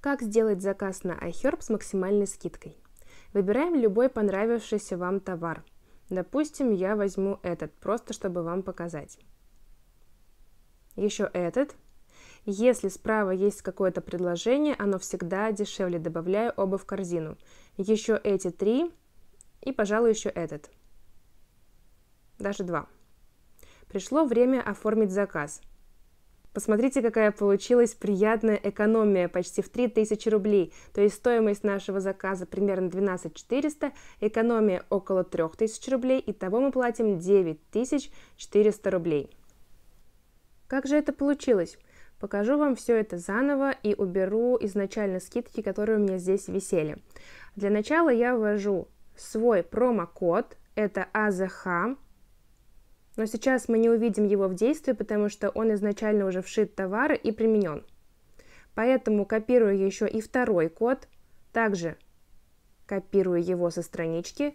Как сделать заказ на iHerb с максимальной скидкой? Выбираем любой понравившийся вам товар. Допустим, я возьму этот, просто чтобы вам показать. Еще этот. Если справа есть какое-то предложение, оно всегда дешевле. Добавляю оба в корзину. Еще эти три и, пожалуй, еще этот. Даже два. Пришло время оформить заказ – Посмотрите, какая получилась приятная экономия, почти в 3000 рублей. То есть стоимость нашего заказа примерно 12 400, экономия около 3000 рублей, и того мы платим 9400 рублей. Как же это получилось? Покажу вам все это заново и уберу изначально скидки, которые у меня здесь висели. Для начала я ввожу свой промокод, это АЗХ, но сейчас мы не увидим его в действии, потому что он изначально уже вшит товар и применен. Поэтому копирую еще и второй код, также копирую его со странички.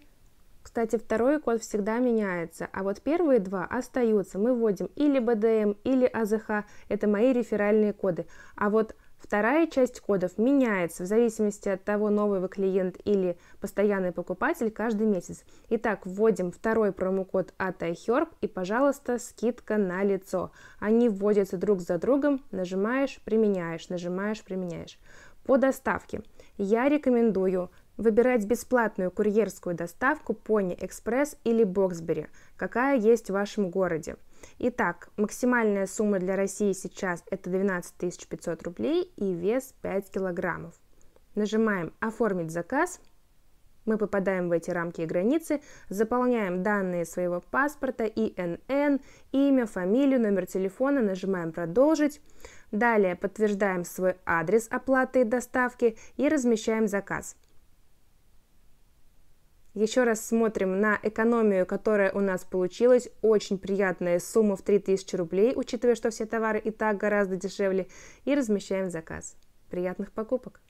Кстати, второй код всегда меняется, а вот первые два остаются. Мы вводим или BDM, или AZH, это мои реферальные коды. А вот Вторая часть кодов меняется в зависимости от того, новый вы клиент или постоянный покупатель каждый месяц. Итак, вводим второй промокод от iHerb и, пожалуйста, скидка на лицо. Они вводятся друг за другом, нажимаешь, применяешь, нажимаешь, применяешь. По доставке. Я рекомендую выбирать бесплатную курьерскую доставку Pony Express или Boxberry, какая есть в вашем городе. Итак, максимальная сумма для России сейчас это 12 500 рублей и вес 5 килограммов. Нажимаем «Оформить заказ». Мы попадаем в эти рамки и границы, заполняем данные своего паспорта, ИНН, имя, фамилию, номер телефона, нажимаем «Продолжить». Далее подтверждаем свой адрес оплаты и доставки и размещаем заказ – еще раз смотрим на экономию, которая у нас получилась. Очень приятная сумма в 3000 рублей, учитывая, что все товары и так гораздо дешевле. И размещаем заказ. Приятных покупок!